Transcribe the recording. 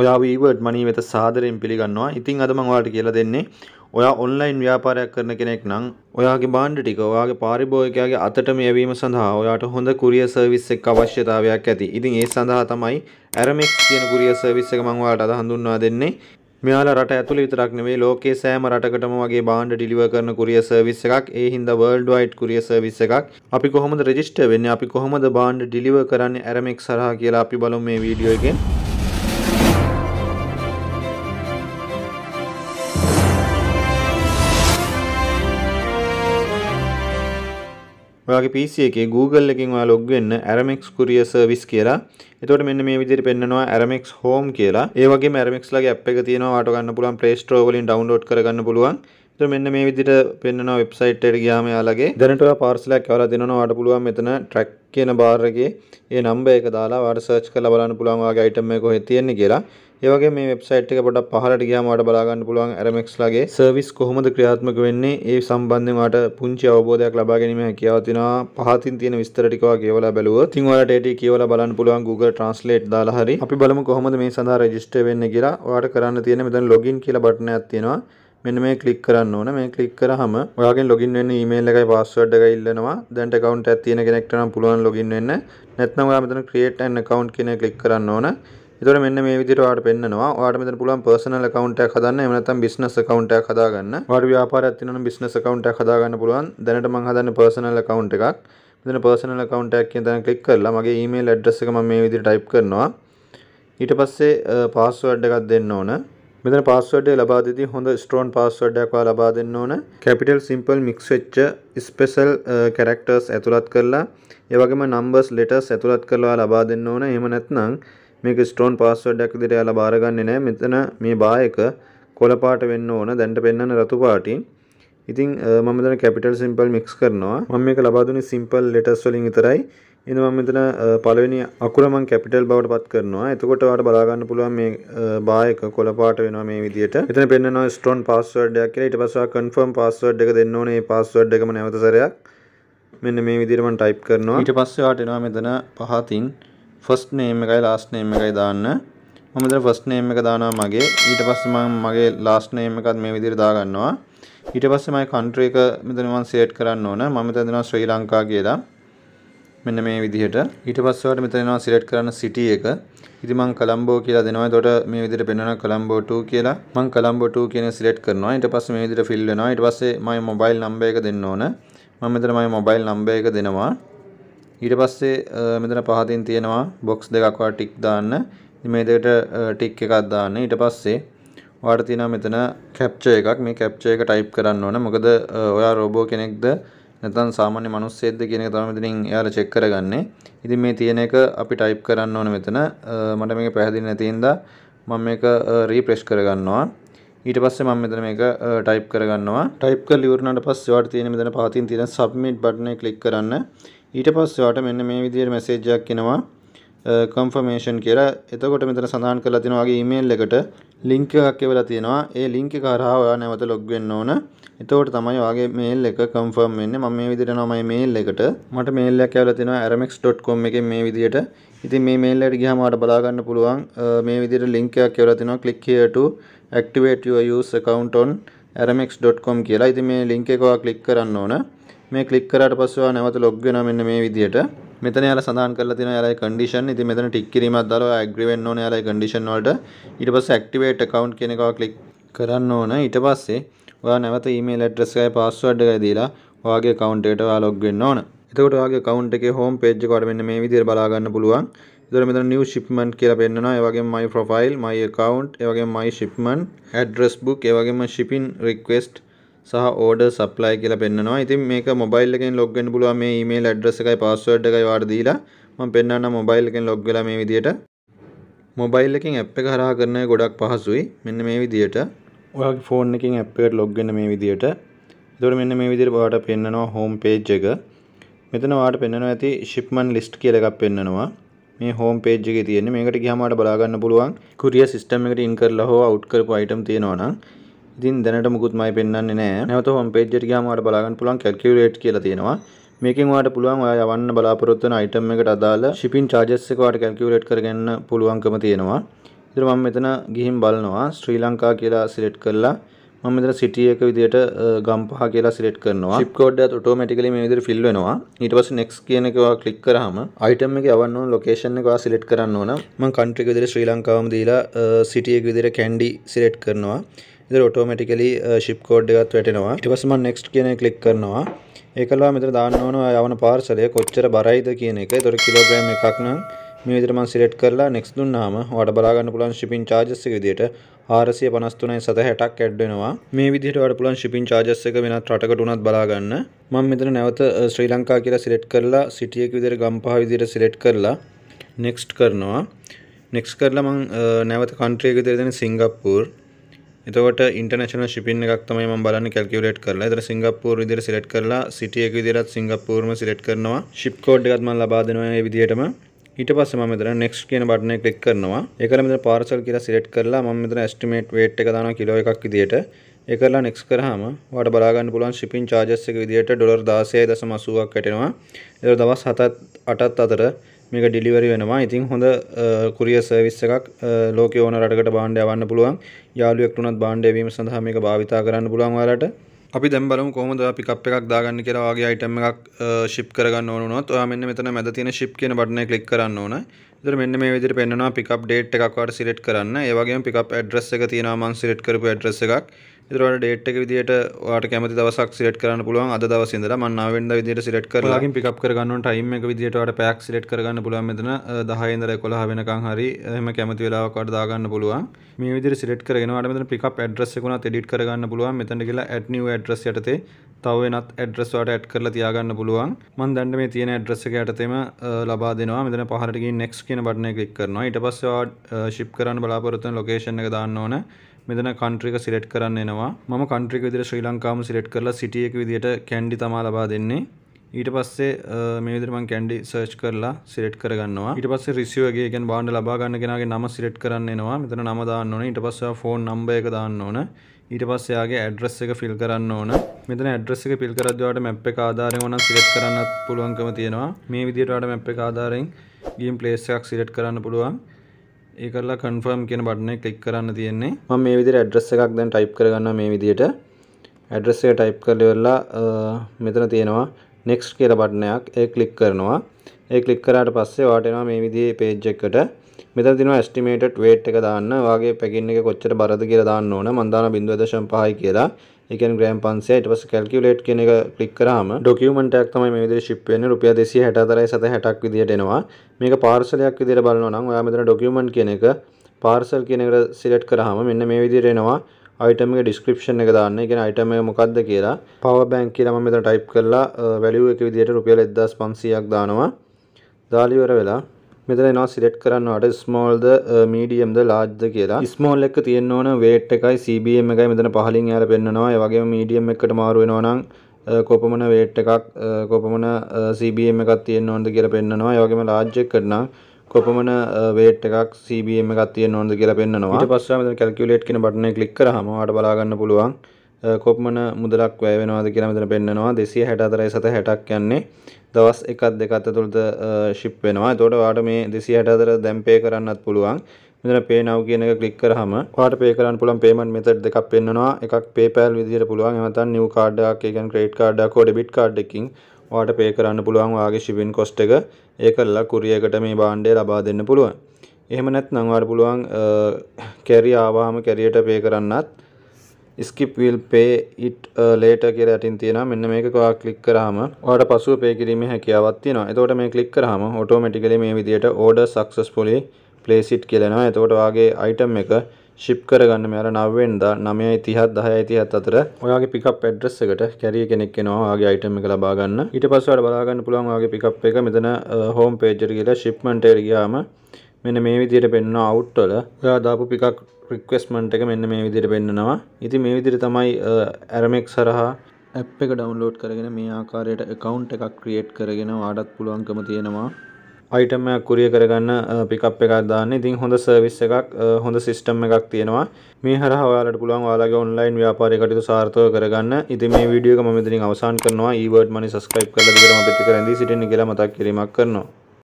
ඔයා වීවර්ඩ් මනී වෙත සාදරයෙන් පිළිගන්නවා. ඉතින් අද මම ඔයාලට කියලා දෙන්නේ ඔයා ඔන්ලයින් ව්‍යාපාරයක් කරන කෙනෙක් නම් ඔයාගේ බාණ්ඩ ටික ඔයාගේ පාරිභෝගිකයාගේ අතට මෙවීම සඳහා ඔයාට හොඳ කුරියර් සර්විස් එකක් අවශ්‍යතාවයක් ඇති. ඉතින් ඒ සඳහා තමයි ඇරමෙක්ස් කියන කුරියර් සර්විස් එක මම ඔයාලට අද හඳුන්වා දෙන්නේ. මෙයාලා රට ඇතුළ විතරක් නෙවෙයි ලෝකයේ සෑම රටකටම වගේ බාණ්ඩ ඩිලිවර් කරන courier service එකක්. ඒ හින්දා world wide courier service එකක්. අපි කොහොමද register වෙන්නේ? අපි කොහොමද බාණ්ඩ ඩිලිවර් කරන්නේ Aramex හරහා කියලා අපි බලමු මේ වීඩියෝ එකෙන්. ඔයාගේ PC එකේ Google එකෙන් ඔයා log වෙන්න Aramex Courier Service කියලා. එතකොට මෙන්න මේ විදිහට පෙන්නනවා Aramex Home කියලා. ඒ වගේම Aramex ලගේ app එක තියෙනවා. ඔයාට ගන්න පුළුවන් Play Store වලින් download කරගන්න පුළුවන්. එතකොට මෙන්න මේ විදිහට පෙන්නනවා වෙබ්සයිට් එකට ගියාම ඔයාලගේ දැනට ඔයා parcel එකක් එවලා දෙනවා. ඔයාට පුළුවන් මෙතන track කියන බාර් එකේ ඒ නම්බර් එක දාලා ඔයාට search කරලා බලන්න පුළුවන් ඔයාගේ item එක කොහෙද තියෙන්නේ කියලා. ඒවගේ මේ වෙබ්සයිට් එක පොඩක් පහලට ගියාම ඔයාලට බලා ගන්න පුළුවන් RMX ලගේ සර්විස් කොහොමද ක්‍රියාත්මක වෙන්නේ ඒ සම්බන්ධයෙන් ඔයාලට පුංචි අවබෝධයක් ලබා ගැනීම හැකියාව තියෙනවා පහතින් තියෙන විස්තර ටික ඔයා කියවලා බැලුවොත් ඉතින් ඔයාලට ඒක කියවලා බලන්න පුළුවන් Google Translate දාලා හරි අපි බලමු කොහොමද මේ සඳහා රෙජිස්ටර් වෙන්නේ කියලා ඔයාලට කරන්න තියෙන මෙතන login කියලා බටන් එකක් තියෙනවා මෙන්න මේ ක්ලික් කරන්න ඕන මේ ක්ලික් කරාම ඔයාගෙන් ලොගින් වෙන්න ඊමේල් එකයි පාස්වර්ඩ් එකයි ඉල්ලනවා දැන් account එකක් තියෙන කෙනෙක්ට නම් පුළුවන් ලොගින් වෙන්න නැත්නම් ඔයා මෙතන create an account කියන එක ක්ලික් කරන්න ඕන එතකොට මෙන්න මේ විදිහට ඔයාලට පෙන්නනවා. ඔයාලට මෙතන පුළුවන් personal account එකක් හදන්න. එහෙම නැත්නම් business account එකක් හදාගන්න. ඔයාලට ව්‍යාපාරයක් තියෙනවා නම් business account එකක් හදාගන්න පුළුවන්. දැනට මම හදන්නේ personal account එකක්. මෙතන personal account එකක් කියන තැන ක්ලික් කරලා මගේ email address එක මම මේ විදිහට type කරනවා. ඊට පස්සේ password එකක් දෙන්න ඕන. මෙතන පාස්වර්ඩ් ලබා දෙදී හොඳ ස්ට්‍රෝන් පාස්වර්ඩ් එකක් ඔයාලා ලබා දෙන්න ඕන. කැපිටල් සිම්පල් මික්ස් වෙච්ච ස්පෙෂල් කැරක්ටර්ස් ඇතුළත් කරලා ඒ වගේම නම්බර්ස් ලෙටර්ස් ඇතුළත් කරලා ලබා දෙන්න ඕන. එහෙම නැත්නම් මේක ස්ටෝන් පාස්වර්ඩ් එකක් විදිහට යාලා බාරගන්නේ නැහැ. මෙතන මේ බා එක කොළ පාට වෙන්න ඕන. දැන්ට පෙන්වන රතු පාටින්. ඉතින් මම මෙතන කැපිටල් සිම්පල් මික්ස් කරනවා. මම මේක ලබා දුන්නේ සිම්පල් ලෙටර්ස් වලින් විතරයි. එන මම මෙතන පළවෙනි අකුර මම කැපිටල් බවට පත් කරනවා. එතකොට ඔයාලට බලා ගන්න පුළුවන් මේ බා එක කොළ පාට වෙනවා මේ විදිහට. මෙතන පෙන්වනවා ස්ට්‍රොන් පාස්වර්ඩ් එකක් කියලා. ඊට පස්සේ ඔයා කන්ෆර්ම් පාස්වර්ඩ් එක දෙන්න ඕනේ. මේ පාස්වර්ඩ් එකම නැවත සැරයක් මෙන්න මේ විදිහට මම ටයිප් කරනවා. ඊට පස්සේ ඔයාලට එනවා මෙතන පහතින් ෆස්ට් නේම් එකයි ලාස්ට් නේම් එකයි දාන්න. මම මෙතන ෆස්ට් නේම් එක දානවා මගේ. ඊට පස්සේ මම මගේ ලාස්ට් නේම් එකත් මේ විදිහට දාගන්නවා. ඊට පස්සේ මම කන්ට්‍රි එක මෙතන මම සෙට් කරන්න ඕන. මම මෙතන දෙනවා ශ්‍රී ලංකා කියලා. මෙන්න මේ විදිහට. ඊට පස්සේ වට මෙතන එනවා සිලෙක්ට් කරන්න සිටි එක. ඉතින් මම කොලම්බෝ කියලා දෙනවා. එතකොට මේ විදිහට පෙන්වනවා කොලම්බෝ 2 කියලා. මම කොලම්බෝ 2 කියන එක සිලෙක්ට් කරනවා. ඊට පස්සේ මේ විදිහට ෆිල් වෙනවා. ඊට පස්සේ මගේ මොබයිල් නම්බර් එක දෙන්න ඕන. මම මෙතන මගේ මොබයිල් නම්බර් එක දෙනවා. ඊට පස්සේ මෙතන පහතින් තියෙනවා බොක්ස් දෙකක් වා ටික් දාන්න. ඉතින් මේ දෙකට ටික් එකක් දාන්න. ඊට පස්සේ ඔයාලට තියෙනවා මෙතන කැප්චර් එකක්. මේ කැප්චර් එක ටයිප් කරන්න ඕන. මොකද ඔයා රොබෝ කෙනෙක්ද නැත්නම් සාමාන්‍ය මිනිස්සෙක්ද කියන එක තමයි මෙතනින් එයාලා චෙක් කරගන්නේ. ඉතින් මේ තියෙන එක අපි ටයිප් කරන්න ඕන මෙතන. මට මේක පැහැදිලි නැති හින්දා මම මේක රීෆ්‍රෙෂ් කරගන්නවා. ඊට පස්සේ මම මෙතන මේක ටයිප් කරගන්නවා ටයිප් කරලා ඉවරනාට පස්සේ ඔයාලට තියෙන මෙතන පහතින් තියෙන submit button එක click කරන්න ඊට පස්සේ වට මෙන්න මේ විදිහට මැසේජ් එකක් එනවා කන්ෆර්මේෂන් කියලා. එතකොට මෙතන සඳහන් කරලා තියෙනවා වගේ ඊමේල් එකට ලින්ක් එකක් එවලා තියෙනවා. ඒ ලින්ක් එක හරහා ඔයා නැවත ලොග් වෙන්න ඕන. එතකොට තමයි ඔයාගේ මේල් එක කන්ෆර්ම් වෙන්නේ. මම මේ විදිහට යනවා මගේ මේල් එකට. මට මේල් එකක් ඇවිල්ලා තිනවා aramex.com එකෙන් මේ විදිහට. ඉතින් මේ මේල් එකට ගියාම ඔයාලට බලා ගන්න පුළුවන් මේ විදිහට link එකක් ඇවිල්ලා තිනවා click here to activate your use account on aramex.com කියලා. ඉතින් මේ link එක ඔයා click කරන්න ඕන. මේ ක්ලික් කරාට පස්සේ ඔයා නැවත log වෙනවා මෙන්න මේ විදියට. මෙතන යාලා සඳහන් කරලා තියෙනවා යාලාගේ condition. ඉතින් මෙතන ටික් කිරීමක් දාලා ඔයා agree වෙන්න ඕනේ යාලාගේ condition වලට. ඊට පස්සේ activate account කියන එකව ක්ලික් කරන්න ඕන. ඊට පස්සේ ඔයා නැවත email address එකයි password එකයි දීලා ඔයාගේ account එකට ඔයා log වෙන්න ඕන. එතකොට ඔයාගේ account එකේ home page එකට මෙන්න මේ විදියට බලා ගන්න පුළුවන්. ඉතල මෙතන new shipment කියලා පෙන්නනවා ඒ වගේම my profile my account ඒ වගේම my shipment address book ඒ වගේම shipping request සහ ඕඩර් සප්ලයි කියලා පෙන්නනවා. ඉතින් මේක මොබයිල් එකෙන් log වෙන්න පුළුවන් මේ email address එකයි password එකයි වාට දීලා මම පෙන්නන්නම් මොබයිල් එකෙන් log වෙලා මේ විදියට. මොබයිල් එකෙන් app එක හරහා කරන එක ගොඩක් පහසුයි. මෙන්න මේ විදියට. ඔයාගේ phone එකෙන් app එකට log වෙන්න මේ විදියට. එතකොට මෙන්න මේ විදියට ඔයාට පෙන්නනවා home page එක. මෙතන ඔයාට පෙන්නනවා ඇති shipment list කියලා එකක් පෙන්නනවා. මේ හෝම් පේජ් එකේ තියෙන්නේ මේකට ගියාම ඔයාලට බලා ගන්න පුළුවන් කුරියර් සිස්ටම් එකට ඉන් කරලා හෝ අවුට් කරපු අයිටම් තියෙනවා නම් ඉතින් දැනට මුකුත් මම පෙන්වන්නේ නැහැ. නැවත හෝම් පේජ් එකට ගියාම ඔයාලට බලාගන්න පුළුවන් කැල්කියුලේට් කියලා තියෙනවා. මේකෙන් ඔයාලට පුළුවන් ඔයා යවන්න බලාපොරොත්තු වෙන අයිටම් එකට අදාළ shipping charges එක ඔයාලට කැල්කියුලේට් කරගන්න පුළුවන්කම තියෙනවා. ඉතින් මම මෙතන ගිහින් බලනවා ශ්‍රී ලංකා කියලා සිලෙක්ට් කරලා මම මෙතන සිටි එක විදියට ගම්පහ කියලා සිලෙක්ට් කරනවා. ship code එකත් automatically මේ විදියට fill වෙනවා. ඊට පස්සේ next කියන එක ඔයා click කරාම item එක යවන්න ඕන location එක ඔයා select කරන්න ඕන. මම country එක විදියට ශ්‍රී ලංකාවම දීලා city එක විදියට කැන්ඩි select කරනවා. ඉතින් ඔටෝමැටිකලි uh, ship code එකත් වැටෙනවා ඊට පස්සේ මම next කියන එක ක්ලික් කරනවා ඒකලා මෙතන දාන්න ඕන යවන පාර්සලය කොච්චර බරයිද කියන එක. ඒතර කිලෝග්‍රෑම් එකක් නම් මේ විදිහට මම select කරලා next දුන්නාම ඔයාලට බලා ගන්න පුළුවන් shipping charges එක විදිහට 453.60ක් ඇඩ් වෙනවා. මේ විදිහට ඔයාලට පුළුවන් shipping charges එක වෙනත් රටකට උනත් බලා ගන්න. මම මෙතන නැවත uh, ශ්‍රී ලංකා කියලා select කරලා city එක විදිහට ගම්පහ විදිහට select කරලා next කරනවා. next කරලා මම uh, නැවත country එක විදිහට දෙන සිංගප්පූරු එතකොට ඉන්ටර්නේෂනල් ෂිපින් එකක් තමයි මම බලන්නේ කැල්කියුලේට් කරලා. ඒතර සිංගප්පූරු විදිහට සිලෙක්ට් කරලා සිටි එක විදිහටත් සිංගප්පූරුම සිලෙක්ට් කරනවා. ෂිප් කෝඩ් එකත් මම ලබා දෙනවා මේ විදිහටම. ඊට පස්සේ මම මෙතන next කියන බටන් එක ක්ලික් කරනවා. ඒකල මෙතන parcel කියලා සිලෙක්ට් කරලා මම මෙතන estimate weight එක දානවා කිලෝ එකක් විදිහට. ඒක කරලා next කරාම ඔයාලට බලා ගන්න පුළුවන් shipping charges එක විදිහට ඩොලර් 16.80ක් වැටෙනවා. ඒක දවස් 7ත් 8ත් අතර මේක ඩිලිවරි වෙනවා ඉතින් හොඳ කුරිය සර්විස් එකක් ලෝකේ ඕන රටකට බාණ්ඩ යවන්න පුළුවන් යාළුවෙක් වුණත් බාණ්ඩ යවීම සඳහා මේක භාවිතා කරන්න පුළුවන් ඔයාලට අපි දැන් බලමු කොහොමද පිකප් එකක් දාගන්න කියලා වගේ අයිටම් එකක් ෂිප් කරගන්න ඕන වුණොත් ඔයා මෙන්න මෙතන මැද තියෙන ෂිප් කියන බටන එක ක්ලික් කරන්න ඕන ඉතින් මෙන්න මේ විදිහට පෙන්වනවා pickup date එකක් ඔයාලට select කරන්න. ඒ වගේම pickup address එක තියෙනවා මම select කරපු address එකක්. ඉතින් ඔයාලට date එක විදිහට ඔයාලට කැමති දවසක් select කරන්න පුළුවන්. අද දවසේ ඉඳලා මම 9 වෙනිදා විදිහට select කරලා ලගින් pickup කරගන්න ඕන time එක විදිහට ඔයාලට pack select කරගන්න පුළුවන් මෙතන 10 ඉඳලා 11 වෙනකන් හරි එහෙම කැමති වෙලාවක ඔයාලට දාගන්න පුළුවන්. මේ විදිහට select කරගෙන ඔයාලට මෙතන pickup address එක උනත් edit කරගන්න පුළුවන්. මෙතන කියලා add new address යටතේ තව වෙනත් ඇඩ්‍රස් වලට ඇඩ් කරලා තියාගන්න පුළුවන්. මම දැන් මේ තියෙන ඇඩ්‍රස් එක යටතේම ලබා දෙනවා. මෙතන පහළට ගිහින් next කියන බටන් එක ක්ලික් කරනවා. ඊට පස්සේ ඔයා ship කරන්න බලාපොරොත්තු වෙන location එක දාන්න ඕන. මෙතන country එක select කරන්න එනවා. මම country එක විදිහට ශ්‍රී ලංකාවම select කරලා city එක විදිහට කැන්ඩි තමයි ලබා දෙන්නේ. ඊට පස්සේ මේ විදිහට මම කැන්ඩි සර්ච් කරලා select කරගන්නවා. ඊට පස්සේ receive එකේ කියන්නේ භාණ්ඩ ලබා ගන්න කෙනාගේ නම select කරන්න එනවා. මෙතන නම දාන්න ඕනේ. ඊට පස්සේ phone number එක දාන්න ඕනේ. ඊට පස්සේ යාගේ ඇඩ්‍රස් එක ෆිල් කරන්න ඕන. මෙතන ඇඩ්‍රස් එක ෆිල් කරද්දී ඔයාලට මැප් එක ආධාරයෙන් ඕන සිලෙක්ට් කරන්නත් පුළුවන්කම තියෙනවා. මේ විදිහට ඔයාලට මැප් එක ආධාරයෙන් ගේම් ප්ලේස් එකක් සිලෙක්ට් කරන්න පුළුවන්. ඒ කරලා කන්ෆර්ම් කියන බටන් එක ක්ලික් කරන්න තියෙන්නේ. මම මේ විදිහට ඇඩ්‍රස් එකක් දැන් ටයිප් කරගන්නවා මේ විදිහට. ඇඩ්‍රස් එක ටයිප් කරලා ඉවරලා මෙතන තියෙනවා next කියලා බටන් එකක්. ඒක ක්ලික් කරනවා. ඒ ක්ලික් කරාට පස්සේ ඔයාලට එනවා මේ විදිහේ page එකකට මෙතන තියෙනවා estimate weight එක දාන්න. වාගේ පැකින් එක කොච්චර බරද කියලා දාන්න ඕන. මම දාන 0.5යි කියලා. ඒ කියන්නේ ග්‍රෑම් 500. ඊට පස්සේ calculate කියන එක ක්ලික් කරාම document එකක් තමයි මේ විදිහට ship වෙන්නේ. රුපියල් 264.60ක් විදිහට එනවා. මේක පාර්සලයක් විදිහට බලනවා නම් ඔයා මෙතන document කියන එක පාර්සල් කියන එකට select කරාම මෙන්න මේ විදිහට එනවා. item එක description එක දාන්න. ඒ කියන්නේ item එක මොකක්ද කියලා power bank කියලා මම මෙතන type කරලා uh, value එක විදිහට රුපියල් 1500ක් දානවා. දාලා ඉවර වෙලා මෙතන එනවා සිලෙක්ට් කරන්න ඕනේ ස්මෝල්ද මීඩියම්ද ලාර්ජ්ද කියලා. ස්මෝල් එක තියෙන්න ඕන weight එකයි CBM එකයි මෙතන පහලින් යාර පෙන්නනවා. ඒ වගේම මීඩියම් එකට මාරු වෙනවා නම් කොපමණ weight එකක් කොපමණ CBM එකක් තියෙන්න ඕනද කියලා පෙන්නනවා. ඒ වගේම ලාර්ජ් එකට නම් කොපමණ weight එකක් CBM එකක් තියෙන්න ඕනද කියලා පෙන්නනවා. ඊට පස්සේ මෙතන calculate කියන බටනේ ක්ලික් කරාම ඔයාලට බලා ගන්න පුළුවන්. කොපමණ මුදලක් වැය වෙනවාද කියලා මෙතන පෙන්නනවා 264 760ක් යන්නේ දවස් එකත් දෙකත් ඇතුළත ශිප් වෙනවා. එතකොට ඔයාලට මේ 264 දැන් පේ කරන්නත් පුළුවන්. මෙතන pay now කියන එක ක්ලික් කරාම ඔයාලට pay කරන්න පුළුවන් payment method දෙකක් පෙන්වනවා. එකක් PayPal විදිහට පුළුවන්. එහෙම නැත්නම් new card එකක්, ඒ කියන්නේ credit card එකක් හෝ debit card එකකින් ඔයාට pay කරන්න පුළුවන්. ඔයාගේ shipping cost එක ඒක කරලා courier එකට මේ භාණ්ඩය ලබා දෙන්න පුළුවන්. එහෙම නැත්නම් ඔයාලට පුළුවන් carrier ආවහම carrier ට pay කරන්නත් skip will pay it uh, later කියලා යටින් තියෙනවා. මෙන්න මේක ඔයා ක්ලික් කරාම ඔයාට පසුව pay කිරීමේ හැකියාවක් තියෙනවා. එතකොට මේ ක්ලික් කරාම automatically මේ විදිහට order successfully place it කියලා එනවා. එතකොට ඔයාගේ item එක ශිප් කරගන්න මෙයාලා 9 වෙනිදා 9:30 10:30 අතර ඔයාගේ පිකප් ඇඩ්‍රස් එකට කැරිය කෙනෙක් එනවා ඔයාගේ අයිටම් එක ලබා ගන්න. ඊට පස්සේ ඔයාලා බලා ගන්න පුළුවන් ඔයාගේ පිකප් එක මෙතන හෝම් uh, පේජ් එකට ගිහලා ෂිප්මන්ට් එකට ගියාම මෙන්න මේ විදියට පෙන්න්න අවුට්වල ඔයා දාපු පිකක් ප්‍රික්වස්මන්ට් එක මෙන්න මේ විදිට පෙන්න්නනවා ඉති මේ විදිර තමයි ඇරමෙක් සරහා ඇප් එක ඩවන්ලෝඩ් කරගෙන මේ ආකාරයට එකකවන්් එකක් ක්‍රියේට් කරගෙන වාඩත් පුළුවන්කම තියෙනවා අයිටමයක් කුරිය කරගන්න පිකප් එකක් දාන්න ඉතින් හොඳ සර්විස් එකක් හොඳ සිස්ටම් එකක් තියෙනවා මේ හර හවාලට පුළුවන් වාලාගේ ඔන්ලයින් ව්‍යාපාරය කටයුතු සාර්ථක කරගන්න ඉතින් මේ වීඩියෝ එක මම ඉදින් අවසන් කරනවා ඊවර්ඩ් මනි සබ්ස්ක්‍රයිබ් කරලා විතරම පිටි කරන්දී සිටින්න කියලා මතක් කිරීමක් කරනවා